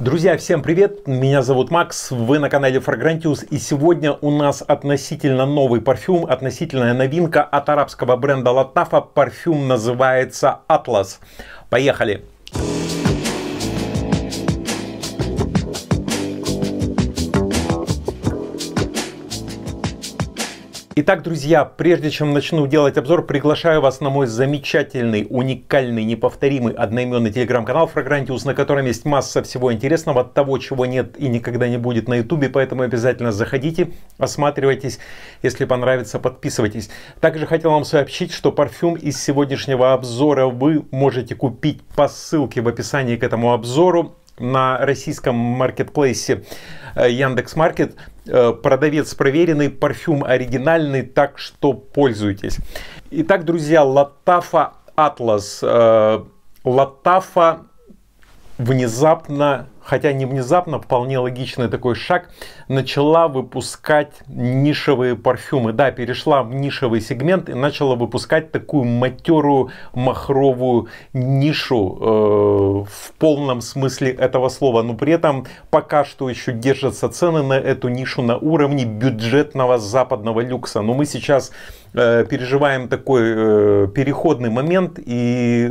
Друзья, всем привет! Меня зовут Макс, вы на канале Fragrantius и сегодня у нас относительно новый парфюм, относительная новинка от арабского бренда Латафа. Парфюм называется Атлас. Поехали! Итак, друзья, прежде чем начну делать обзор, приглашаю вас на мой замечательный, уникальный, неповторимый одноименный телеграм-канал Фрагрантиус, на котором есть масса всего интересного, от того, чего нет и никогда не будет на ютубе, поэтому обязательно заходите, осматривайтесь, если понравится, подписывайтесь. Также хотел вам сообщить, что парфюм из сегодняшнего обзора вы можете купить по ссылке в описании к этому обзору на российском маркетплейсе э, Яндекс Маркет. Э, продавец проверенный, парфюм оригинальный, так что пользуйтесь. Итак, друзья, Латафа Атлас. Э, Латафа внезапно хотя не внезапно, вполне логичный такой шаг, начала выпускать нишевые парфюмы. Да, перешла в нишевый сегмент и начала выпускать такую матерую махровую нишу э, в полном смысле этого слова. Но при этом пока что еще держатся цены на эту нишу на уровне бюджетного западного люкса. Но мы сейчас э, переживаем такой э, переходный момент и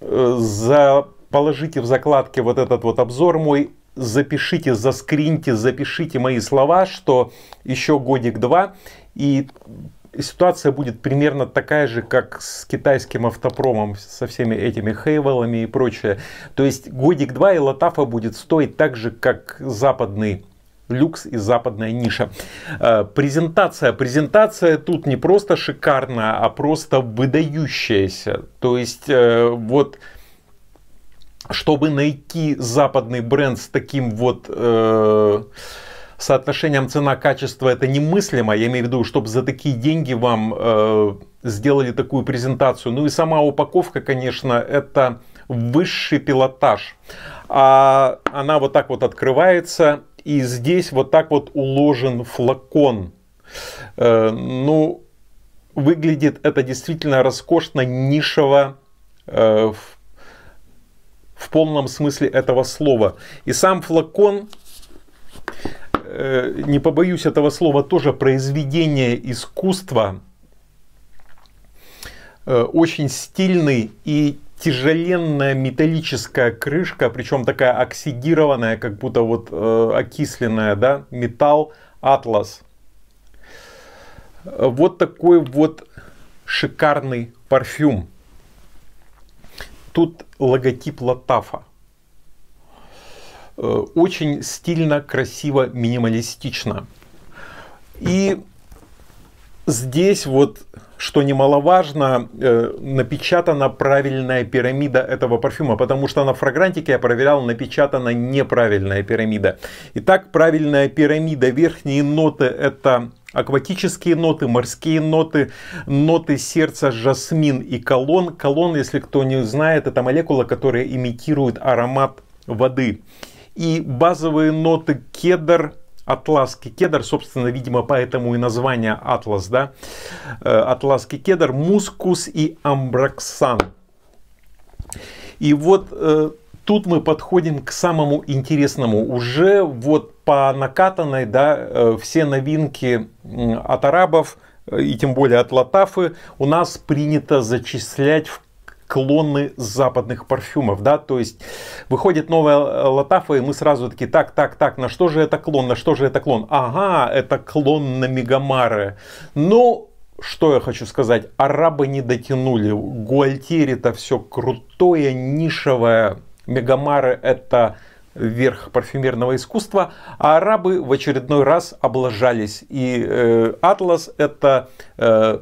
э, за положите в закладке вот этот вот обзор мой, запишите, заскриньте, запишите мои слова, что еще годик-два, и ситуация будет примерно такая же, как с китайским автопромом, со всеми этими хейвелами и прочее. То есть годик-два и Латафа будет стоить так же, как западный люкс и западная ниша. Э, презентация. Презентация тут не просто шикарная, а просто выдающаяся. То есть э, вот чтобы найти западный бренд с таким вот э, соотношением цена-качество, это немыслимо. Я имею в виду, чтобы за такие деньги вам э, сделали такую презентацию. Ну и сама упаковка, конечно, это высший пилотаж. А она вот так вот открывается, и здесь вот так вот уложен флакон. Э, ну, выглядит это действительно роскошно, нишево, э, в полном смысле этого слова. И сам флакон, э, не побоюсь этого слова, тоже произведение искусства, э, очень стильный и тяжеленная металлическая крышка, причем такая оксидированная, как будто вот э, окисленная, да, металл атлас. Вот такой вот шикарный парфюм тут логотип Латафа. Э, очень стильно, красиво, минималистично. И здесь вот что немаловажно, э, напечатана правильная пирамида этого парфюма, потому что на фрагрантике я проверял, напечатана неправильная пирамида. Итак, правильная пирамида, верхние ноты это акватические ноты, морские ноты, ноты сердца, жасмин и колон. Колон, если кто не знает, это молекула, которая имитирует аромат воды. И базовые ноты кедр, атласский кедр, собственно, видимо, поэтому и название атлас, да, э, атласский кедр, мускус и амброксан. И вот э, тут мы подходим к самому интересному. Уже вот по накатанной, да, э, все новинки от арабов и тем более от Латафы у нас принято зачислять в клоны западных парфюмов, да, то есть выходит новая э, Латафа, и мы сразу такие, так, так, так, на что же это клон, на что же это клон? Ага, это клон на Мегамары. Ну, что я хочу сказать, арабы не дотянули, Гуальтери это все крутое, нишевое, Мегамары это верх парфюмерного искусства, а арабы в очередной раз облажались. И э, Атлас это э,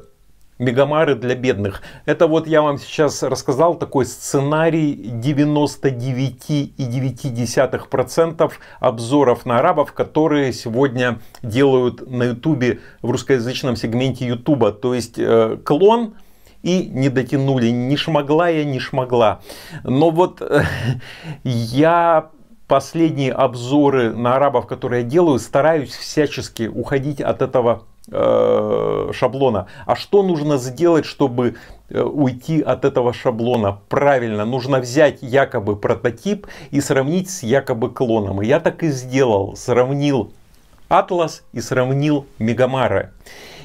Мегамары для бедных. Это вот я вам сейчас рассказал такой сценарий 99,9% обзоров на арабов, которые сегодня делают на ютубе в русскоязычном сегменте ютуба. То есть э, клон и не дотянули. Не шмогла я, не шмогла. Но вот э, я последние обзоры на арабов, которые я делаю, стараюсь всячески уходить от этого Э, шаблона, а что нужно сделать, чтобы э, уйти от этого шаблона. Правильно, нужно взять якобы прототип и сравнить с якобы клоном. И я так и сделал, сравнил Атлас и сравнил Мегамары.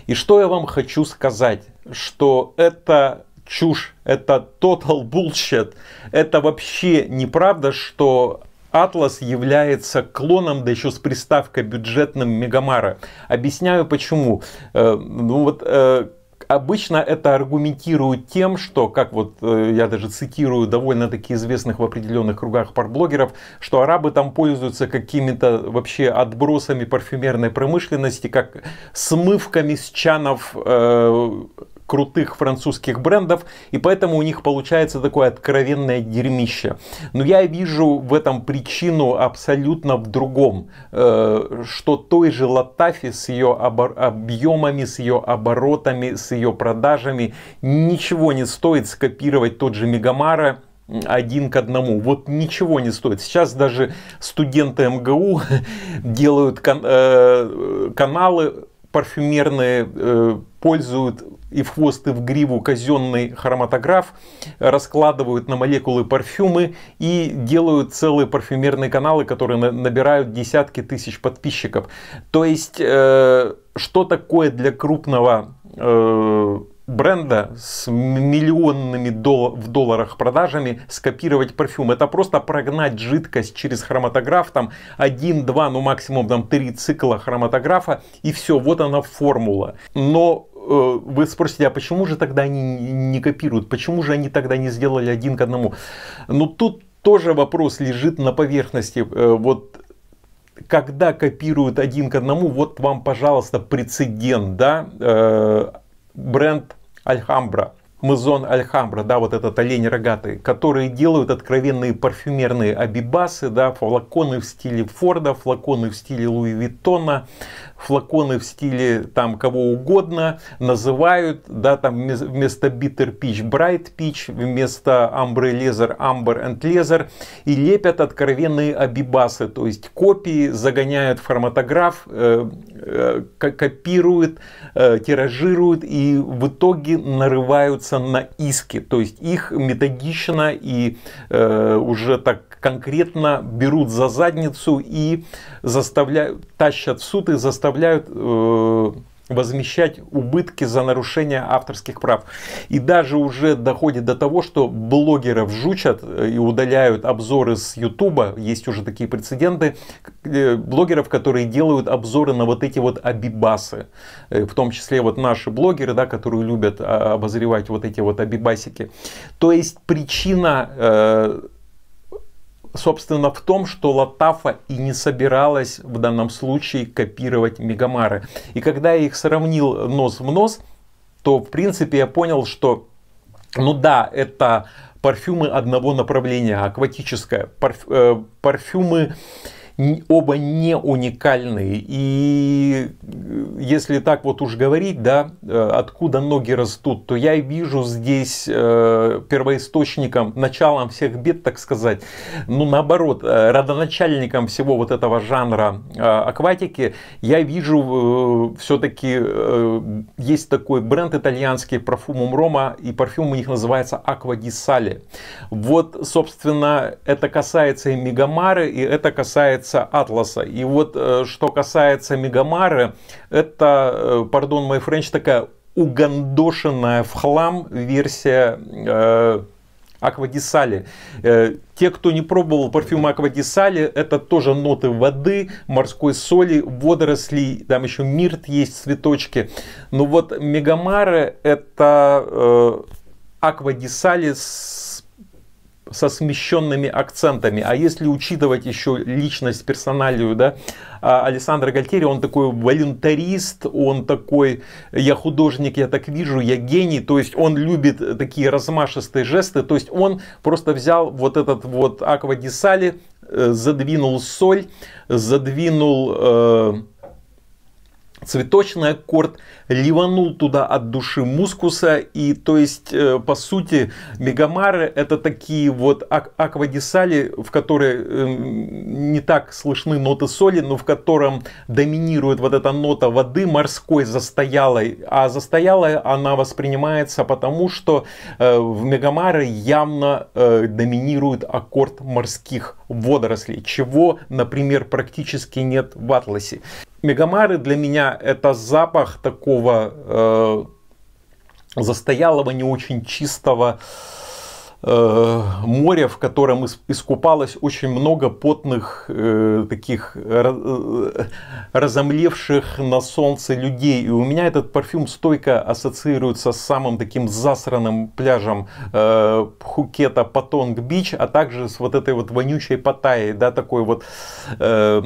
И что я вам хочу сказать, что это чушь, это total bullshit, это вообще неправда, что Атлас является клоном, да еще с приставкой бюджетным Мегамара. Объясняю почему. Э, ну вот э, обычно это аргументируют тем, что, как вот э, я даже цитирую довольно-таки известных в определенных кругах парблогеров, что арабы там пользуются какими-то вообще отбросами парфюмерной промышленности, как смывками с чанов э, крутых французских брендов, и поэтому у них получается такое откровенное дерьмище. Но я вижу в этом причину абсолютно в другом, э, что той же Латафи с ее объемами, с ее оборотами, с ее продажами ничего не стоит скопировать тот же Мегамара, один к одному. Вот ничего не стоит. Сейчас даже студенты МГУ делают кан э, каналы парфюмерные, э, пользуют и в хвост, и в гриву казенный хроматограф, раскладывают на молекулы парфюмы и делают целые парфюмерные каналы, которые набирают десятки тысяч подписчиков. То есть, э, что такое для крупного э, бренда с миллионными дол- в долларах продажами скопировать парфюм. Это просто прогнать жидкость через хроматограф, там один-два, ну максимум там три цикла хроматографа, и все, вот она формула. Но Э, вы спросите, а почему же тогда они не копируют? Почему же они тогда не сделали один к одному? Ну, тут тоже вопрос лежит на поверхности. Э, вот когда копируют один к одному, вот вам, пожалуйста, прецедент, да, э, бренд Альхамбра. Мазон Альхамбра, да, вот этот олень рогатый, которые делают откровенные парфюмерные абибасы, да, флаконы в стиле Форда, флаконы в стиле Луи Виттона, флаконы в стиле там кого угодно, называют, да, там вместо Bitter Peach Bright Peach, вместо Ambre Leather Amber and Leather, и лепят откровенные абибасы, то есть копии загоняют в хроматограф, э, Э, копируют, э, тиражируют и в итоге нарываются на иски. То есть их методично и э, уже так конкретно берут за задницу и заставляют, тащат в суд и заставляют возмещать убытки за нарушение авторских прав. И даже уже доходит до того, что блогеров жучат э, и удаляют обзоры с Ютуба. Есть уже такие прецеденты э, блогеров, которые делают обзоры на вот эти вот абибасы. Э, в том числе вот наши блогеры, да, которые любят а, обозревать вот эти вот абибасики. То есть причина собственно, в том, что Латафа и не собиралась в данном случае копировать Мегамары. И когда я их сравнил нос в нос, то, в принципе, я понял, что, ну да, это парфюмы одного направления, акватическое, парф, э, парфюмы оба не уникальные. И э, если так вот уж говорить, да, э, откуда ноги растут, то я вижу здесь э, первоисточником, началом всех бед, так сказать, ну наоборот, родоначальником всего вот этого жанра акватики, я вижу все-таки есть такой бренд итальянский парфюмум Рома и парфюм у них называется Аква di Sale. Вот, собственно, это касается и Мегамары, и это касается касается Атласа. И вот э, что касается Мегамары, это, э, пардон, мой френч, такая угандошенная в хлам версия э, Аквадисали. Э, те, кто не пробовал парфюм Аквадисали, это тоже ноты воды, морской соли, водорослей, там еще мирт есть, цветочки. Но вот Мегамары это э, Аквадисали с со смещенными акцентами. А если учитывать еще личность, персоналию, да, а, Александра Гальтери, он такой волюнтарист, он такой, я художник, я так вижу, я гений, то есть он любит такие размашистые жесты, то есть он просто взял вот этот вот аквадисали, э, задвинул соль, задвинул э, Цветочный аккорд ливанул туда от души мускуса. И то есть, э, по сути, мегамары это такие вот ак аквадисали, в которые эм, не так слышны ноты соли, но в котором доминирует вот эта нота воды морской застоялой. А застоялая она воспринимается потому, что э, в мегамары явно э, доминирует аккорд морских водорослей, чего, например, практически нет в атласе. Мегамары для меня это запах такого э, застоялого, не очень чистого э, моря, в котором искупалось очень много потных, э, таких э, разомлевших на солнце людей. И у меня этот парфюм стойко ассоциируется с самым таким засранным пляжем э, Пхукета Патонг-Бич, а также с вот этой вот вонючей Паттайей, да, такой вот... Э,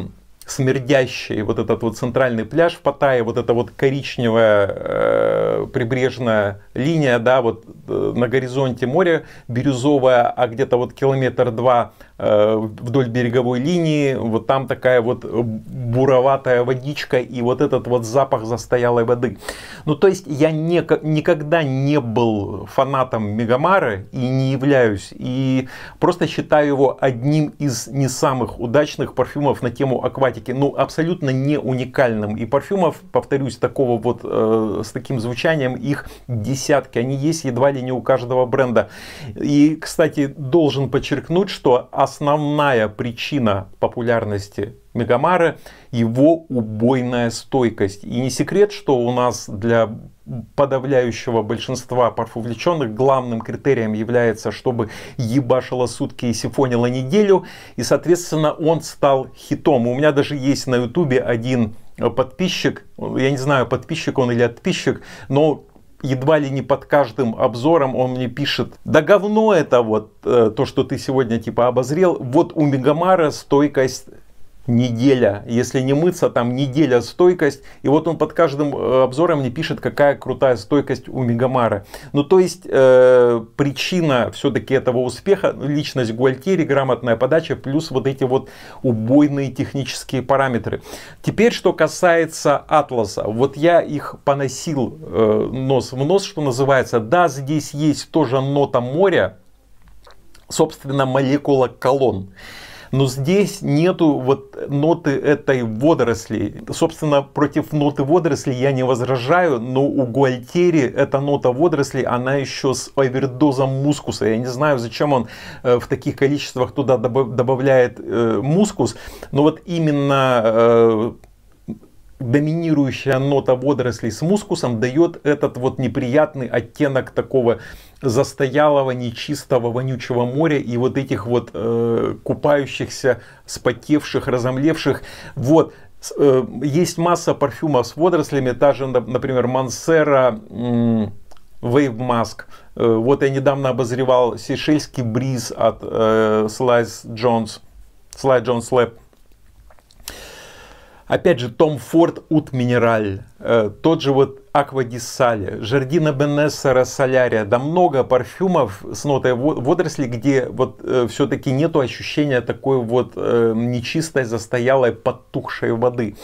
смердящий вот этот вот центральный пляж в Паттайе, вот эта вот коричневая э, прибрежная линия, да, вот э, на горизонте море бирюзовая, а где-то вот километр два Э, вдоль береговой линии, вот там такая вот буроватая водичка и вот этот вот запах застоялой воды. Ну, то есть я не, никогда не был фанатом Мегамары и не являюсь, и просто считаю его одним из не самых удачных парфюмов на тему акватики, ну, абсолютно не уникальным. И парфюмов, повторюсь, такого вот, э, с таким звучанием, их десятки, они есть едва ли не у каждого бренда. И, кстати, должен подчеркнуть, что основная причина популярности Мегамары его убойная стойкость. И не секрет, что у нас для подавляющего большинства парфувлеченных главным критерием является, чтобы ебашило сутки и сифонило неделю. И, соответственно, он стал хитом. У меня даже есть на ютубе один э, подписчик, я не знаю, подписчик он или отписчик, но едва ли не под каждым обзором он мне пишет, да говно это вот, э, то, что ты сегодня типа обозрел, вот у Мегамара стойкость неделя, если не мыться, там неделя стойкость. И вот он под каждым э, обзором мне пишет, какая крутая стойкость у Мегамара. Ну, то есть, э, причина все-таки этого успеха, личность Гуальтери, грамотная подача, плюс вот эти вот убойные технические параметры. Теперь, что касается Атласа. Вот я их поносил э, нос в нос, что называется. Да, здесь есть тоже нота моря, собственно, молекула колонн. Но здесь нету вот ноты этой водоросли. Собственно, против ноты водоросли я не возражаю, но у Гуальтери эта нота водоросли, она еще с овердозом мускуса. Я не знаю, зачем он э, в таких количествах туда добавляет э, мускус, но вот именно э, доминирующая нота водорослей с мускусом дает этот вот неприятный оттенок такого застоялого, нечистого, вонючего моря и вот этих вот э, купающихся, спотевших, разомлевших. Вот, э, есть масса парфюмов с водорослями, та же, например, Мансера, Wave Mask. Э, вот я недавно обозревал сейшельский бриз от э, Slice Jones, Slice Jones Lab Опять же, Том Форд «Ут Минераль», э, тот же вот «Аква Диссале», «Жердина Бенессера Солярия». Да много парфюмов с нотой водоросли, где вот э, все-таки нету ощущения такой вот э, нечистой, застоялой, подтухшей воды.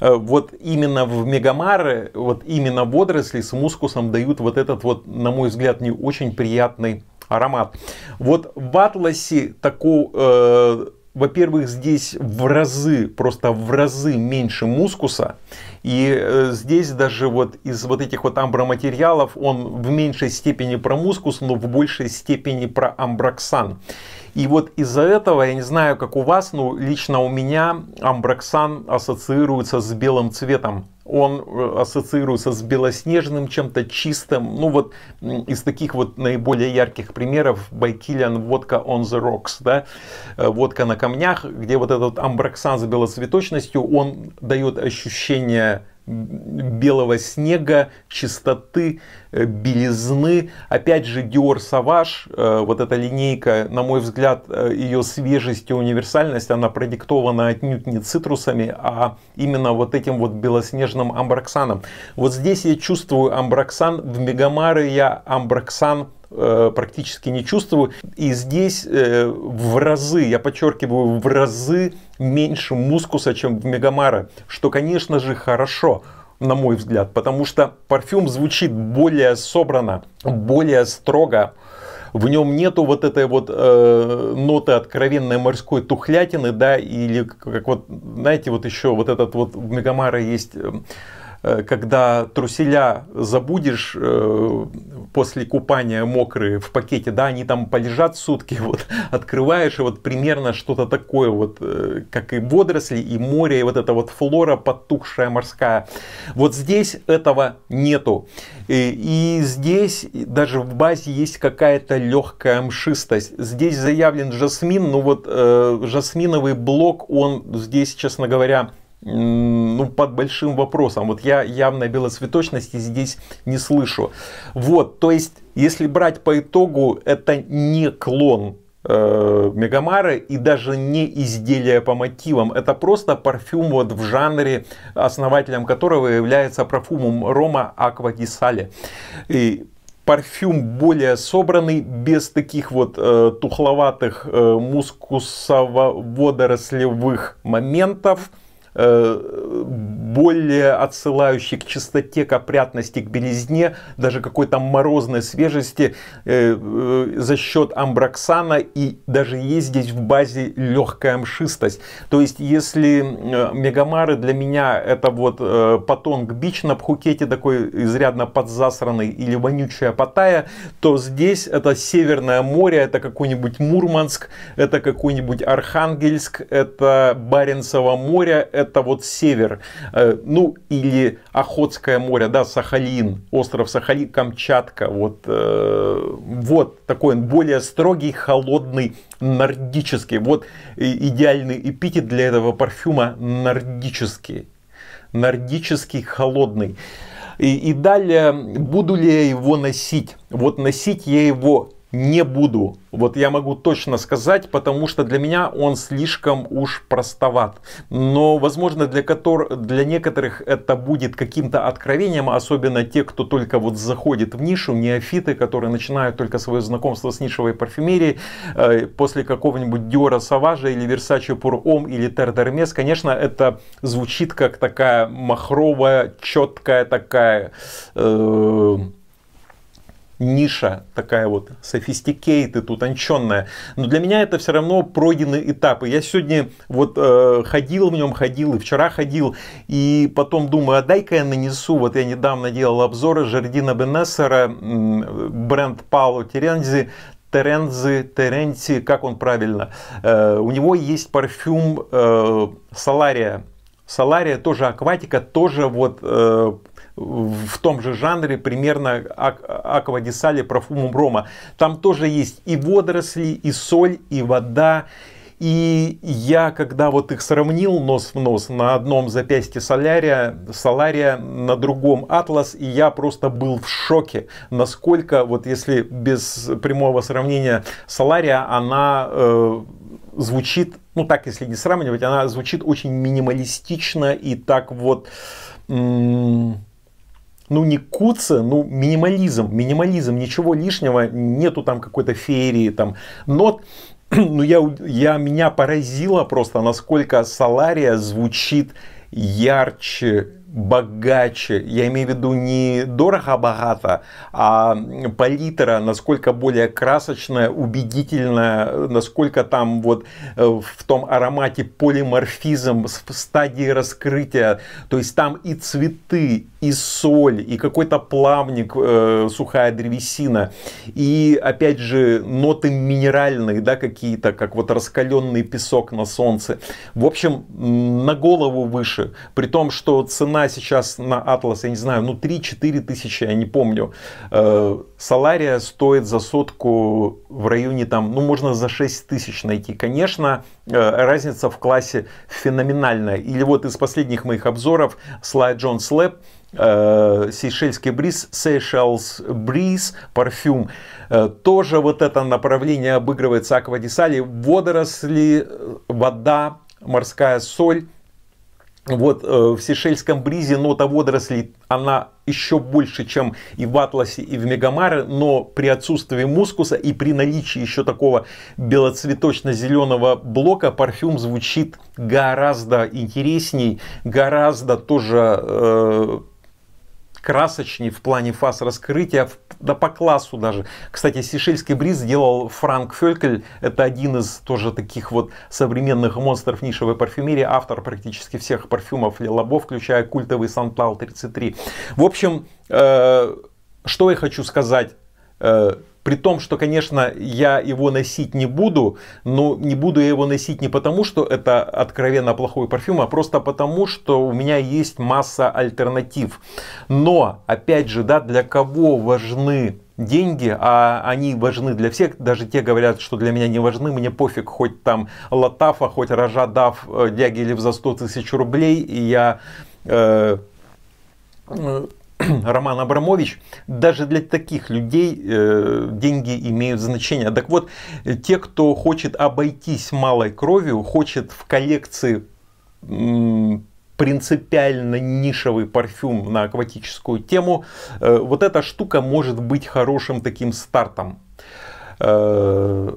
Э, вот именно в Мегамары, вот именно водоросли с мускусом дают вот этот вот, на мой взгляд, не очень приятный аромат. Вот в атласе такого э, во-первых, здесь в разы, просто в разы меньше мускуса. И э, здесь даже вот из вот этих вот амброматериалов он в меньшей степени про мускус, но в большей степени про амброксан. И вот из-за этого, я не знаю, как у вас, но лично у меня амброксан ассоциируется с белым цветом он э, ассоциируется с белоснежным, чем-то чистым. Ну вот из таких вот наиболее ярких примеров Байкилиан водка on the rocks, да, э, водка на камнях, где вот этот амброксан с белоцветочностью, он дает ощущение белого снега, чистоты, э, белизны. Опять же, Dior Savage, э, вот эта линейка, на мой взгляд, э, ее свежесть и универсальность, она продиктована отнюдь не цитрусами, а именно вот этим вот белоснежным амброксаном Вот здесь я чувствую амброксан в Мегамары я амброксан Э, практически не чувствую. И здесь э, в разы, я подчеркиваю, в разы меньше мускуса, чем в Мегамара, что, конечно же, хорошо на мой взгляд, потому что парфюм звучит более собрано, более строго, в нем нету вот этой вот э, ноты откровенной морской тухлятины, да, или как вот, знаете, вот еще вот этот вот в Мегамара есть э, Э, когда труселя забудешь э, после купания мокрые в пакете, да, они там полежат сутки, вот, открываешь, и вот примерно что-то такое, вот, э, как и водоросли, и море, и вот эта вот флора подтухшая морская. Вот здесь этого нету. И, и здесь даже в базе есть какая-то легкая мшистость. Здесь заявлен жасмин, но ну вот э, жасминовый блок, он здесь, честно говоря, ну, под большим вопросом. Вот я явно белоцветочности здесь не слышу. Вот, то есть, если брать по итогу, это не клон э, Мегамары и даже не изделие по мотивам. Это просто парфюм вот в жанре, основателем которого является парфюмом Рома Аква И парфюм более собранный, без таких вот э, тухловатых э, мускусово-водорослевых моментов. Э, более отсылающий к чистоте, к опрятности, к белизне, даже какой-то морозной свежести э, э, за счет амброксана. И даже есть здесь в базе легкая мшистость. То есть, если мегамары для меня это вот Патонг Бич на Пхукете, такой изрядно подзасранный, или вонючая Патая, то здесь это Северное море, это какой-нибудь Мурманск, это какой-нибудь Архангельск, это Баренцево море, это вот север, э, ну или Охотское море, да, Сахалин, остров Сахалин, Камчатка, вот, э, вот такой он более строгий, холодный, нордический, вот э, идеальный эпитет для этого парфюма нордический, нордический, холодный. И, и далее, буду ли я его носить? Вот носить я его не буду. Вот я могу точно сказать, потому что для меня он слишком уж простоват. Но, возможно, для, котор... для некоторых это будет каким-то откровением, а особенно те, кто только вот заходит в нишу, неофиты, которые начинают только свое знакомство с нишевой парфюмерией э, после какого-нибудь Диора Саважа или Версачи Пуром или Тердермес. Конечно, это звучит как такая махровая, четкая такая... Э ниша такая вот sophisticated, утонченная. Но для меня это все равно пройденные этапы. Я сегодня вот э, ходил в нем, ходил, и вчера ходил, и потом думаю, а дай-ка я нанесу, вот я недавно делал обзоры Жердина Бенессера, бренд Пауло Терензи, Терензи, Теренти, как он правильно, э, у него есть парфюм э, Солария, Солария тоже акватика, тоже вот э, в том же жанре примерно аквадисали профумум рома. Там тоже есть и водоросли, и соль, и вода. И я, когда вот их сравнил нос в нос, на одном запястье Солярия, Солария, на другом Атлас, и я просто был в шоке, насколько, вот если без прямого сравнения Солария, она э, звучит, ну так если не сравнивать, она звучит очень минималистично и так вот, ну не куца, ну минимализм, минимализм, ничего лишнего, нету там какой-то феерии, там но, ну я, я, меня поразило просто, насколько Салария звучит ярче, богаче, я имею в виду не дорого-богато, а, а палитра, насколько более красочная, убедительная, насколько там вот э, в том аромате полиморфизм в стадии раскрытия, то есть там и цветы, и соль, и какой-то плавник, э, сухая древесина, и опять же ноты минеральные, да, какие-то, как вот раскаленный песок на солнце. В общем, на голову выше, при том, что цена цена сейчас на Атлас, я не знаю, ну 3-4 тысячи, я не помню. Э, Салария стоит за сотку в районе там, ну можно за 6 тысяч найти. Конечно, э, разница в классе феноменальная. Или вот из последних моих обзоров Слайд Джон Слэп, сейшельский бриз, Сейшелс бриз, парфюм. Э, тоже вот это направление обыгрывается аквадисали, водоросли, вода, морская соль вот э, в Сейшельском бризе нота водорослей, она еще больше, чем и в атласе, и в мегамаре, но при отсутствии мускуса и при наличии еще такого белоцветочно-зеленого блока парфюм звучит гораздо интересней, гораздо тоже э, красочнее в плане фаз раскрытия, да по классу даже. Кстати, Сишельский бриз сделал Франк Фелькель, это один из тоже таких вот современных монстров нишевой парфюмерии, автор практически всех парфюмов Лелабо, включая культовый Сантал 33. В общем, э, что я хочу сказать. Э, при том, что, конечно, я его носить не буду, но не буду я его носить не потому, что это откровенно плохой парфюм, а просто потому, что у меня есть масса альтернатив. Но, опять же, да, для кого важны деньги, а они важны для всех. Даже те говорят, что для меня не важны, мне пофиг, хоть там Латафа, хоть Рожадав э, Дягилев за 100 тысяч рублей, и я... э, э Роман Абрамович, даже для таких людей э, деньги имеют значение. Так вот, э, те, кто хочет обойтись малой кровью, хочет в коллекции э, принципиально нишевый парфюм на акватическую тему, э, вот эта штука может быть хорошим таким стартом. Э,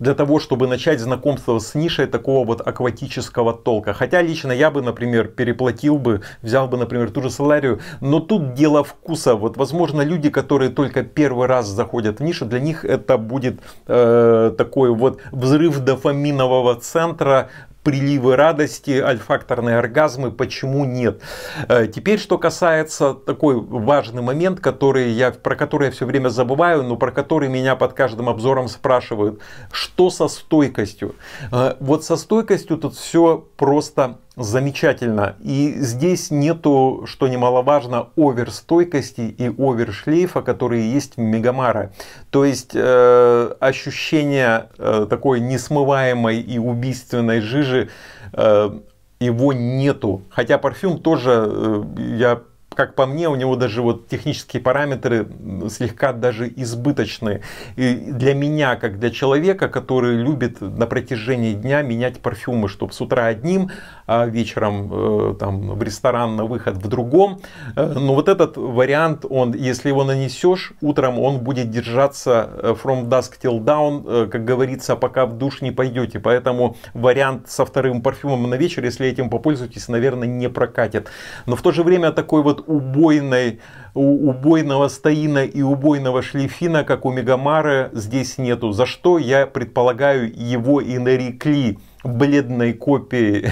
для того, чтобы начать знакомство с нишей такого вот акватического толка. Хотя лично я бы, например, переплатил бы, взял бы, например, ту же солярию, но тут дело вкуса. Вот, возможно, люди, которые только первый раз заходят в нишу, для них это будет э, такой вот взрыв дофаминового центра, приливы радости, альфакторные оргазмы, почему нет. Э, теперь, что касается такой важный момент, который я, про который я все время забываю, но про который меня под каждым обзором спрашивают, что со стойкостью. Э, вот со стойкостью тут все просто замечательно. И здесь нету, что немаловажно, оверстойкости и овершлейфа, которые есть в Мегамаре, То есть э, ощущение э, такой несмываемой и убийственной жижи э, его нету. Хотя парфюм тоже, э, я как по мне, у него даже вот технические параметры слегка даже избыточные. И для меня, как для человека, который любит на протяжении дня менять парфюмы, чтобы с утра одним, а вечером э, там, в ресторан на выход в другом. Э, но вот этот вариант, он, если его нанесешь, утром он будет держаться э, from dusk till dawn, как говорится, пока в душ не пойдете. Поэтому вариант со вторым парфюмом на вечер, если этим попользуетесь, наверное, не прокатит. Но в то же время такой вот убойной у убойного стоина и убойного шлифина, как у Мегамары, здесь нету. За что я предполагаю его и нарекли бледной копии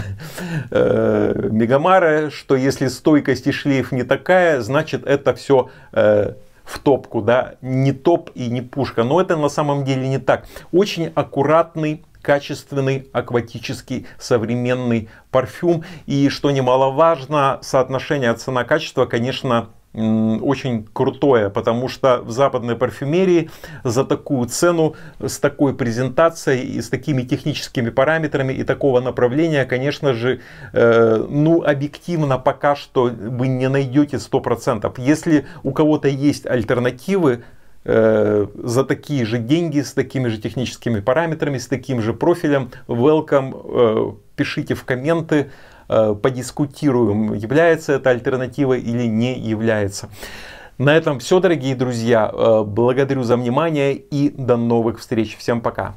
э, Мегамары, что если стойкость и шлейф не такая, значит это все э, в топку, да, не топ и не пушка. Но это на самом деле не так. Очень аккуратный качественный акватический современный парфюм. И что немаловажно, соотношение цена-качество, конечно, очень крутое, потому что в западной парфюмерии за такую цену, с такой презентацией и с такими техническими параметрами и такого направления, конечно же, э, ну, объективно пока что вы не найдете 100%. Если у кого-то есть альтернативы, э, за такие же деньги, с такими же техническими параметрами, с таким же профилем. Welcome, э, пишите в комменты, Э, подискутируем, является это альтернативой или не является. На этом все, дорогие друзья. Э, благодарю за внимание и до новых встреч. Всем пока.